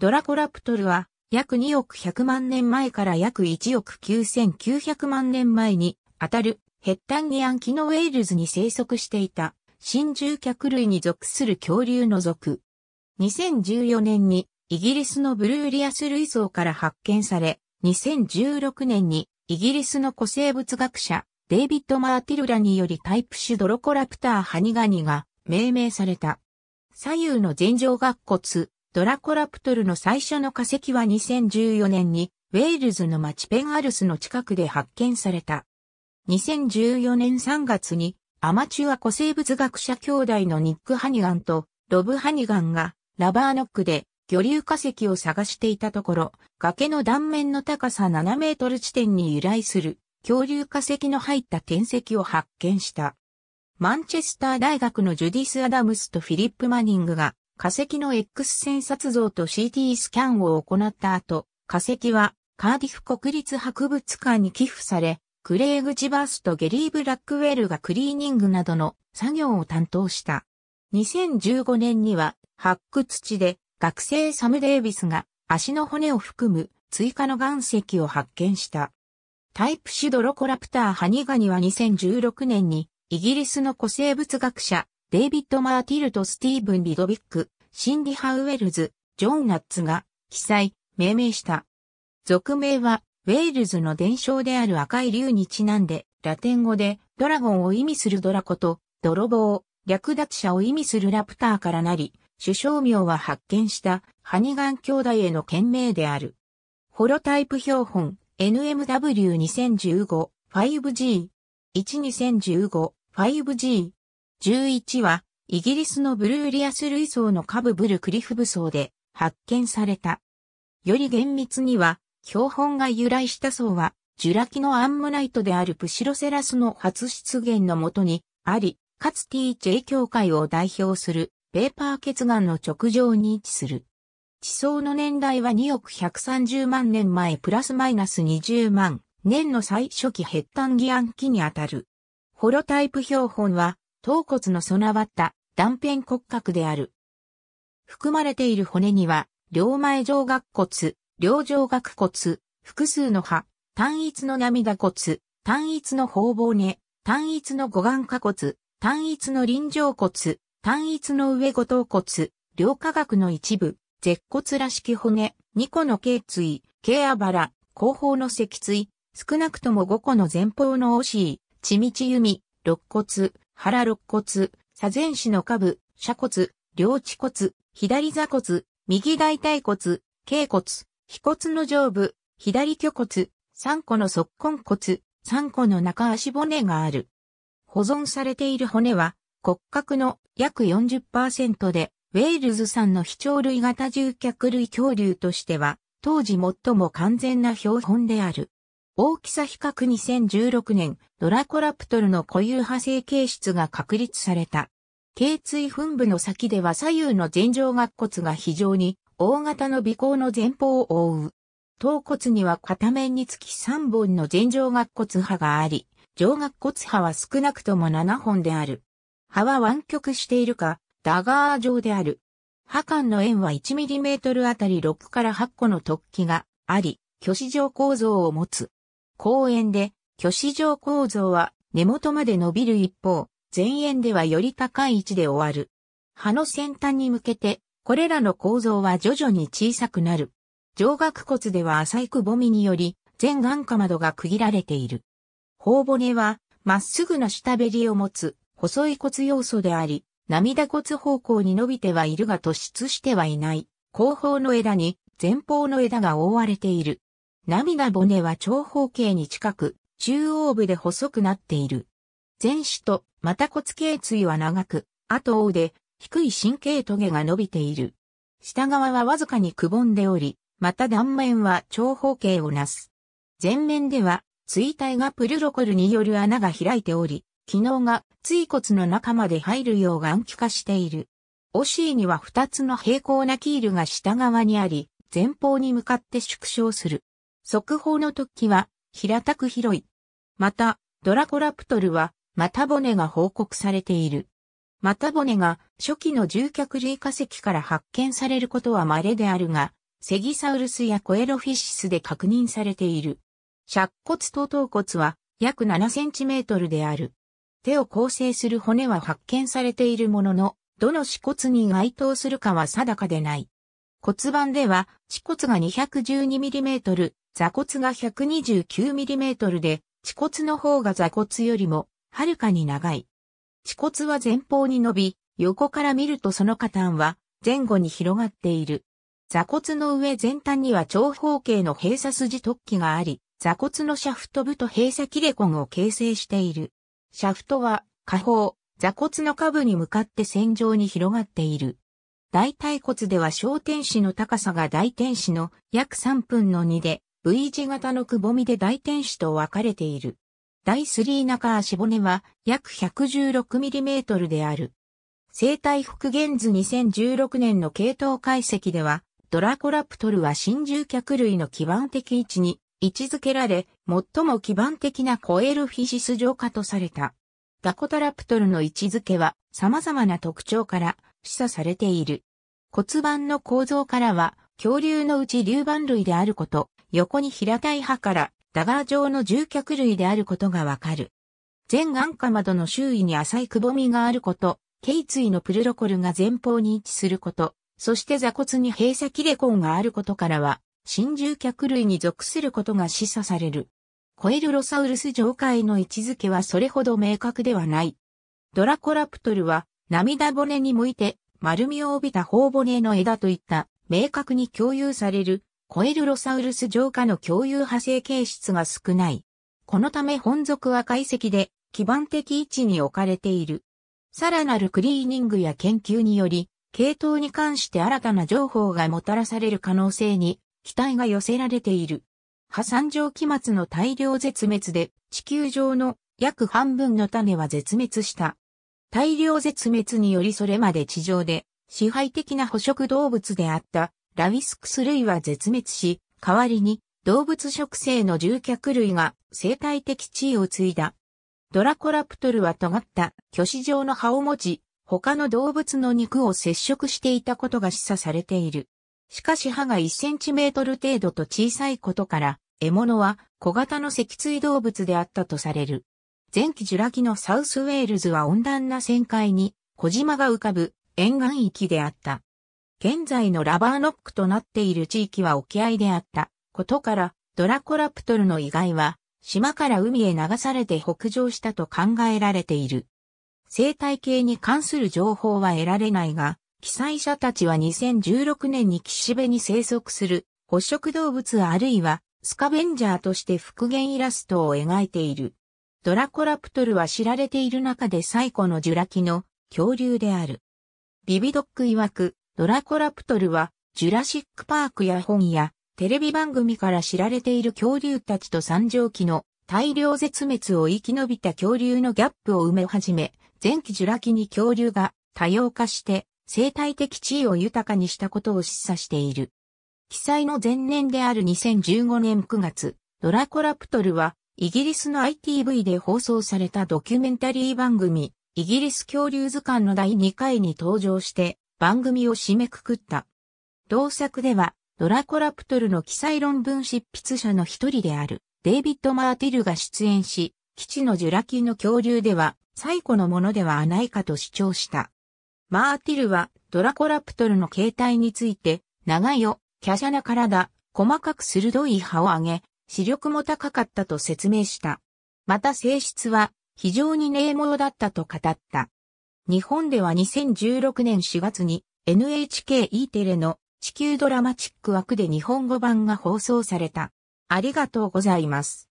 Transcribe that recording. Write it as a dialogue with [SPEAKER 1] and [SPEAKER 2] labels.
[SPEAKER 1] ドラコラプトルは約2億100万年前から約1億9900万年前にあたるヘッタンギアンキノウェールズに生息していた新獣脚類に属する恐竜の属。2014年にイギリスのブルーリアス類層から発見され、2016年にイギリスの古生物学者デイビッド・マーティルラによりタイプ種ドロコラプターハニガニが命名された。左右の前上顎骨、ドラコラプトルの最初の化石は2014年にウェールズの町ペンアルスの近くで発見された。2014年3月にアマチュア古生物学者兄弟のニック・ハニガンとロブ・ハニガンがラバーノックで魚流化石を探していたところ、崖の断面の高さ7メートル地点に由来する恐竜化石の入った天石を発見した。マンチェスター大学のジュディス・アダムスとフィリップ・マニングが化石の X 線撮像と CT スキャンを行った後、化石はカーディフ国立博物館に寄付され、クレイグ・ジバースとゲリー・ブラックウェルがクリーニングなどの作業を担当した。2015年には発掘地で学生サム・デイビスが足の骨を含む追加の岩石を発見した。タイプシドロコラプターハニガニは2016年にイギリスの古生物学者デイビッド・マーティルとスティーブン・リドビック、シンディ・ハウウェルズ、ジョン・ナッツが記載、命名した。俗名は、ウェールズの伝承である赤い竜にちなんで、ラテン語で、ドラゴンを意味するドラコと、泥棒、略奪者を意味するラプターからなり、首相名は発見したハニガン兄弟への懸命である。ホロタイプ標本 NMW2015-5G1-2015-5G 11は、イギリスのブルーリアス類層の下部ブルクリフ部層で発見された。より厳密には、標本が由来した層は、ジュラキのアンモナイトであるプシロセラスの初出現のもとにあり、かつ TJ 協会を代表するペーパー結岩の直上に位置する。地層の年代は2億130万年前プラスマイナス20万年の最初期ヘッタンギアン期にあたる。ホロタイプ標本は頭骨の備わった断片骨格である。含まれている骨には、両前上顎骨、両上顎骨、複数の歯、単一の涙骨、単一の頬骨、単一の五眼下骨、単一の臨場骨、単一の上五頭骨、両下顎の一部、舌骨らしき骨、二個の頸椎、頸あばら、後方の脊椎、少なくとも五個の前方のおしい、血道弓、肋骨、腹肋骨、左前肢の下部、斜骨、両恥骨、左座骨、右大腿骨、頸骨、腓骨の上部、左虚骨、3個の側根骨、3個の中足骨がある。保存されている骨は骨格の約40%で、ウェールズ産の非鳥類型獣脚類恐竜としては、当時最も完全な標本である。大きさ比較2016年、ドラコラプトルの固有派生形質が確立された。頸椎噴部の先では左右の前上顎骨が非常に大型の尾行の前方を覆う。頭骨には片面につき3本の前上顎骨刃があり、上顎骨刃は少なくとも7本である。刃は湾曲しているか、ダガー状である。刃間の円は 1mm あたり6から8個の突起があり、虚子状構造を持つ。公園で、虚子状構造は根元まで伸びる一方、前縁ではより高い位置で終わる。葉の先端に向けて、これらの構造は徐々に小さくなる。上顎骨では浅いくぼみにより、全眼下窓が区切られている。頬骨は、まっすぐな下べりを持つ、細い骨要素であり、涙骨方向に伸びてはいるが突出してはいない。後方の枝に前方の枝が覆われている。涙骨は長方形に近く、中央部で細くなっている。前肢とまた骨頸椎は長く、後尾で低い神経棘が伸びている。下側はわずかにくぼんでおり、また断面は長方形をなす。前面では、椎体がプルロコルによる穴が開いており、機能が椎骨の中まで入るよう眼記化している。お尻には2つの平行なキールが下側にあり、前方に向かって縮小する。速報の突起は平たく広い。また、ドラコラプトルは股骨が報告されている。股骨が初期の獣脚類化石から発見されることは稀であるが、セギサウルスやコエロフィシスで確認されている。尺骨と頭骨は約7センチメートルである。手を構成する骨は発見されているものの、どの死骨に該当するかは定かでない。骨盤では、死骨が2 1 2トル、座骨が 129mm で、恥骨の方が座骨よりも、はるかに長い。恥骨は前方に伸び、横から見るとその下端は、前後に広がっている。座骨の上全端には長方形の閉鎖筋突起があり、座骨のシャフト部と閉鎖切れコを形成している。シャフトは、下方、座骨の下部に向かって線上に広がっている。大腿骨では小天使の高さが大天使の約3分の2で、V 字型のくぼみで大天使と分かれている。第3中足骨は約 116mm である。生態復元図2016年の系統解析では、ドラコラプトルは真獣脚類の基盤的位置に位置づけられ、最も基盤的なコエルフィシス上化とされた。ダコタラプトルの位置づけは様々な特徴から示唆されている。骨盤の構造からは、恐竜のうち竜盤類であること、横に平たい歯から、ダガー状の獣脚類であることがわかる。全眼下窓の周囲に浅いくぼみがあること、頸椎のプルロコルが前方に位置すること、そして座骨に閉鎖キレコンがあることからは、新獣脚類に属することが示唆される。コエルロサウルス上界の位置づけはそれほど明確ではない。ドラコラプトルは涙骨に向いて丸みを帯びた頬骨の枝といった明確に共有されるコエルロサウルス上下の共有派生形質が少ない。このため本属は解析で基盤的位置に置かれている。さらなるクリーニングや研究により、系統に関して新たな情報がもたらされる可能性に期待が寄せられている。破産上期末の大量絶滅で地球上の約半分の種は絶滅した。大量絶滅によりそれまで地上で支配的な捕食動物であったラウィスクス類は絶滅し、代わりに動物食性の獣脚類が生態的地位を継いだ。ドラコラプトルは尖った巨歯状の歯を持ち、他の動物の肉を接触していたことが示唆されている。しかし歯が1センチメートル程度と小さいことから、獲物は小型の脊椎動物であったとされる。前期ジュラ紀のサウスウェールズは温暖な旋回に小島が浮かぶ沿岸域であった。現在のラバーノックとなっている地域は沖合であったことから、ドラコラプトルの遺骸は、島から海へ流されて北上したと考えられている。生態系に関する情報は得られないが、記載者たちは2016年に岸辺に生息する捕食動物あるいはスカベンジャーとして復元イラストを描いている。ドラコラプトルは知られている中で最古のジュラ紀の恐竜である。ビビドック曰く、ドラコラプトルは、ジュラシックパークや本や、テレビ番組から知られている恐竜たちと三畳紀の大量絶滅を生き延びた恐竜のギャップを埋め始め、前期ジュラ紀に恐竜が多様化して生態的地位を豊かにしたことを示唆している。記載の前年である2015年9月、ドラコラプトルはイギリスの ITV で放送されたドキュメンタリー番組、イギリス恐竜図鑑の第2回に登場して、番組を締めくくった。同作では、ドラコラプトルの記載論文執筆者の一人である、デイビッド・マーティルが出演し、基地のジュランの恐竜では、最古のものではないかと主張した。マーティルは、ドラコラプトルの形態について、長いよ、華奢な体、細かく鋭い歯を上げ、視力も高かったと説明した。また性質は、非常に冷猛だったと語った。日本では2016年4月に NHKE テレの地球ドラマチック枠で日本語版が放送された。ありがとうございます。